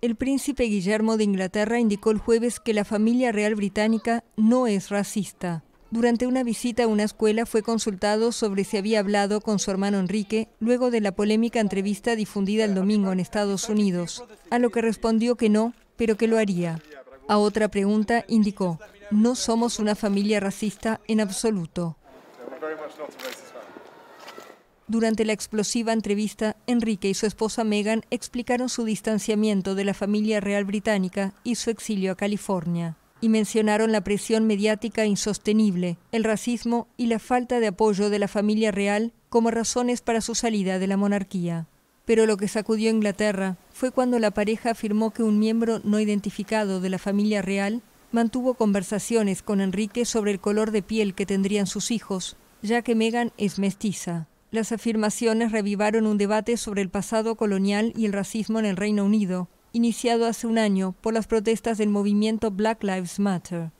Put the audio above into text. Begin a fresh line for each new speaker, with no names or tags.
El príncipe Guillermo de Inglaterra indicó el jueves que la familia real británica no es racista. Durante una visita a una escuela fue consultado sobre si había hablado con su hermano Enrique luego de la polémica entrevista difundida el domingo en Estados Unidos, a lo que respondió que no, pero que lo haría. A otra pregunta indicó, no somos una familia racista en absoluto. Durante la explosiva entrevista, Enrique y su esposa Meghan explicaron su distanciamiento de la familia real británica y su exilio a California. Y mencionaron la presión mediática insostenible, el racismo y la falta de apoyo de la familia real como razones para su salida de la monarquía. Pero lo que sacudió Inglaterra fue cuando la pareja afirmó que un miembro no identificado de la familia real mantuvo conversaciones con Enrique sobre el color de piel que tendrían sus hijos, ya que Meghan es mestiza. Las afirmaciones revivaron un debate sobre el pasado colonial y el racismo en el Reino Unido, iniciado hace un año por las protestas del movimiento Black Lives Matter.